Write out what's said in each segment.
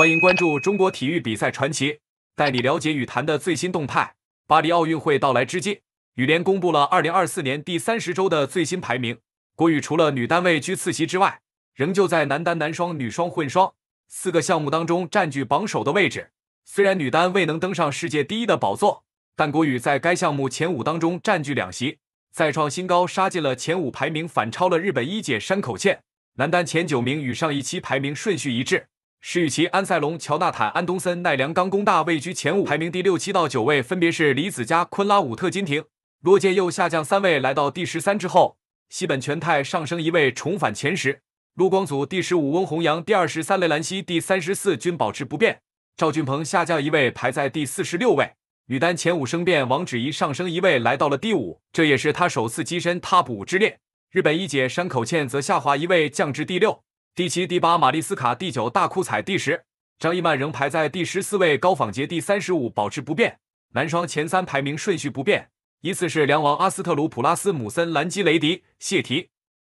欢迎关注中国体育比赛传奇，带你了解羽坛的最新动态。巴黎奥运会到来之际，羽联公布了2024年第三十周的最新排名。国羽除了女单位居次席之外，仍旧在男单、男双、女双、混双四个项目当中占据榜首的位置。虽然女单未能登上世界第一的宝座，但国羽在该项目前五当中占据两席，再创新高，杀进了前五排名，反超了日本一姐山口茜。男单前九名与上一期排名顺序一致。石宇奇、安塞龙、乔纳坦、安东森、奈良冈工大位居前五，排名第六、七到九位分别是李子嘉、昆拉武特、金廷。骆建又下降三位来到第十三之后，西本全太上升一位重返前十。陆光祖第十五、翁宏洋第二十三、雷兰西第三十四均保持不变。赵俊鹏下降一位排在第四十六位。女单前五生变，王芷怡上升一位来到了第五，这也是她首次跻身 TOP 五之列。日本一姐山口茜则下滑一位降至第六。第七、第八，玛丽斯卡；第九，大库彩；第十，张一曼仍排在第十四位。高仿杰第三十五保持不变。男双前三排名顺序不变，依次是梁王、阿斯特鲁普、拉斯姆森、兰基雷迪、谢提、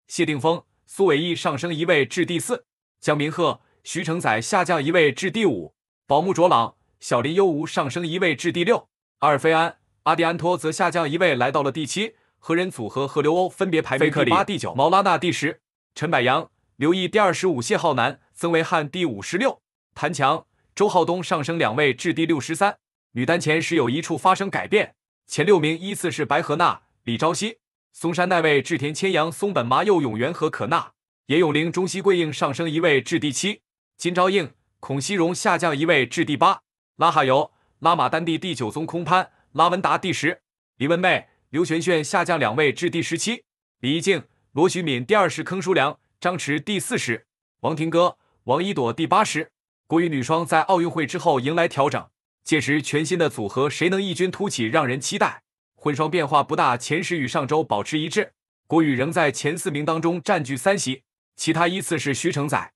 谢定峰、苏伟毅上升一位至第四。江明鹤、徐承宰下降一位至第五。宝木卓朗、小林优吾上升一位至第六。阿尔菲安、阿迪安托则下降一位来到了第七。何人组合和刘欧分别排名第八、第九、毛拉纳第十。陈柏阳。刘毅第二十五，谢浩南曾维汉第五十六，谭强、周浩东上升两位至第六十三。女单前十有一处发生改变，前六名依次是白荷娜、李朝熙、松山奈未、志田千阳、松本麻佑、永元和可娜。野永玲、中西贵应上升一位至第七，金昭映、孔熙荣下降一位至第八，拉哈尤、拉马丹第第九，宗空攀、拉文达第十，李文妹、刘璇璇下降两位至第十七，李怡静、罗徐敏第二世、坑叔良。张弛第四十，王廷歌、王一朵第八十。国羽女双在奥运会之后迎来调整，届时全新的组合谁能异军突起，让人期待。混双变化不大，前十与上周保持一致。国羽仍在前四名当中占据三席，其他依次是徐承宰、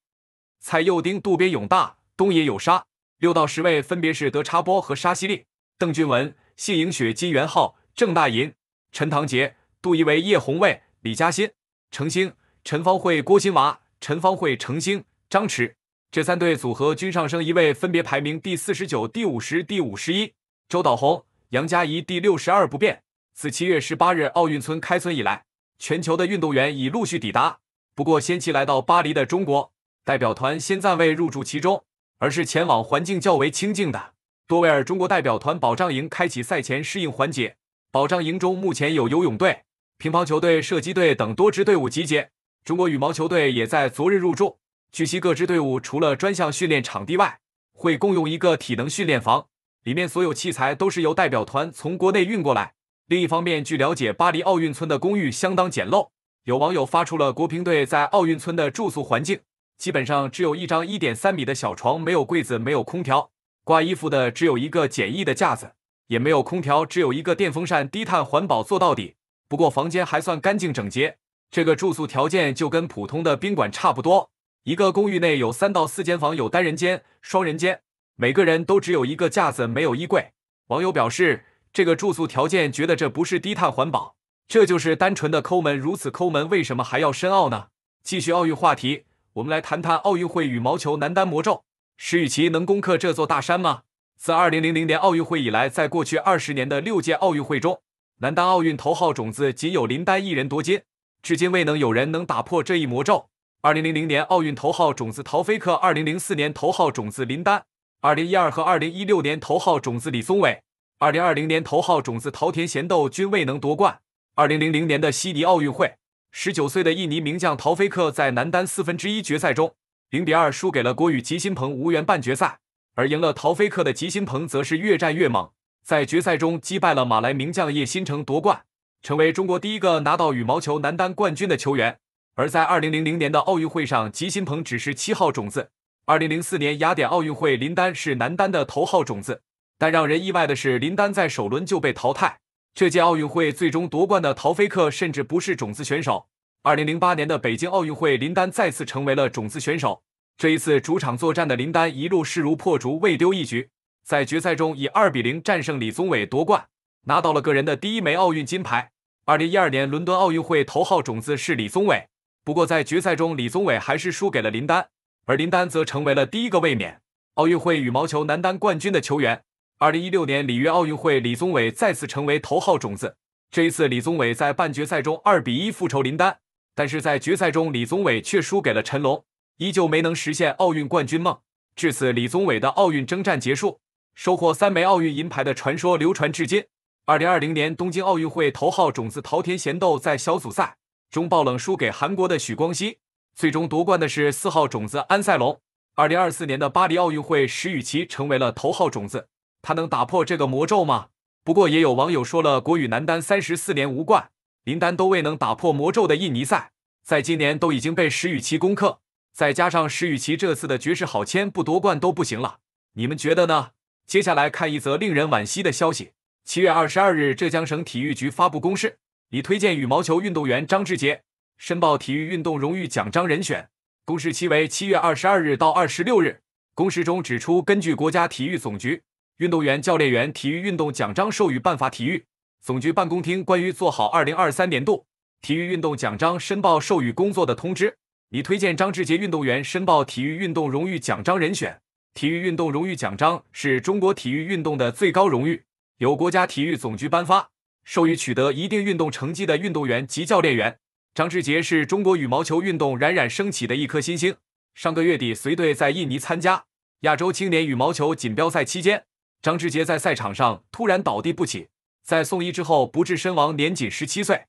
蔡佑丁、渡边勇大、东野有沙。六到十位分别是德差波和沙西利、邓俊文、谢影雪、金元昊、郑大银、陈堂杰、杜怡维、叶红卫、李嘉欣、程星。陈芳慧、郭新娃、陈芳慧、程星、张弛这三对组合均上升一位，分别排名第四十九、第五十、第五十一。周导红、杨佳怡第六十二不变。自七月十八日奥运村开村以来，全球的运动员已陆续抵达。不过，先期来到巴黎的中国代表团先暂未入驻其中，而是前往环境较为清静的多维尔中国代表团保障营开启赛前适应环节。保障营中目前有游泳队、乒乓球队、射击队等多支队伍集结。中国羽毛球队也在昨日入住。据悉，各支队伍除了专项训练场地外，会共用一个体能训练房，里面所有器材都是由代表团从国内运过来。另一方面，据了解，巴黎奥运村的公寓相当简陋。有网友发出了国乒队在奥运村的住宿环境，基本上只有一张1.3米的小床，没有柜子，没有空调，挂衣服的只有一个简易的架子，也没有空调，只有一个电风扇。低碳环保做到底，不过房间还算干净整洁。这个住宿条件就跟普通的宾馆差不多，一个公寓内有三到四间房，有单人间、双人间，每个人都只有一个架子，没有衣柜。网友表示，这个住宿条件觉得这不是低碳环保，这就是单纯的抠门。如此抠门，为什么还要申奥呢？继续奥运话题，我们来谈谈奥运会羽毛球男单魔咒。石宇奇能攻克这座大山吗？自二零零零年奥运会以来，在过去二十年的六届奥运会中，男单奥运头号种子仅有林丹一人夺金。至今未能有人能打破这一魔咒。二零零零年奥运头号种子陶菲克，二零零四年头号种子林丹，二零一二和二零一六年头号种子李宗伟，二零二零年头号种子桃田贤斗均未能夺冠。二零零零年的悉尼奥运会，十九岁的印尼名将陶菲克在男单四分之一决赛中零比二输给了国羽吉新鹏，无缘半决赛。而赢了陶菲克的吉新鹏则是越战越猛，在决赛中击败了马来名将叶新成夺冠。成为中国第一个拿到羽毛球男单冠军的球员。而在二零零零年的奥运会上，吉新鹏只是七号种子。二零零四年雅典奥运会，林丹是男单的头号种子，但让人意外的是，林丹在首轮就被淘汰。这届奥运会最终夺冠的陶菲克甚至不是种子选手。二零零八年的北京奥运会，林丹再次成为了种子选手。这一次主场作战的林丹一路势如破竹，未丢一局，在决赛中以二比零战胜李宗伟夺冠，拿到了个人的第一枚奥运金牌。二零一二年伦敦奥运会头号种子是李宗伟，不过在决赛中李宗伟还是输给了林丹，而林丹则成为了第一个卫冕奥运会羽毛球男单冠军的球员。二零一六年里约奥运会，李宗伟再次成为头号种子，这一次李宗伟在半决赛中二比一复仇林丹，但是在决赛中李宗伟却输给了陈龙，依旧没能实现奥运冠军梦。至此，李宗伟的奥运征战结束，收获三枚奥运银牌的传说流传至今。二零二零年东京奥运会头号种子桃田贤斗在小组赛中爆冷输给韩国的许光熙，最终夺冠的是四号种子安塞龙。二零二四年的巴黎奥运会，石宇奇成为了头号种子，他能打破这个魔咒吗？不过也有网友说了，国羽男单三十四年无冠，林丹都未能打破魔咒的印尼赛，在今年都已经被石宇奇攻克，再加上石宇奇这次的绝世好签，不夺冠都不行了。你们觉得呢？接下来看一则令人惋惜的消息。七月二十二日，浙江省体育局发布公示，拟推荐羽毛球运动员张志杰申报体育运动荣誉奖章人选。公示期为七月二十二日到二十六日。公示中指出，根据国家体育总局《运动员、教练员体育运动奖章授予办法》，体育总局办公厅关于做好二零二三年度体育运动奖章申报授予工作的通知，已推荐张志杰运动员申报体育运动荣誉奖章人选。体育运动荣誉奖章是中国体育运动的最高荣誉。由国家体育总局颁发，授予取得一定运动成绩的运动员及教练员。张志杰是中国羽毛球运动冉冉升起的一颗新星。上个月底随队在印尼参加亚洲青年羽毛球锦标赛期间，张志杰在赛场上突然倒地不起，在送医之后不治身亡，年仅十七岁。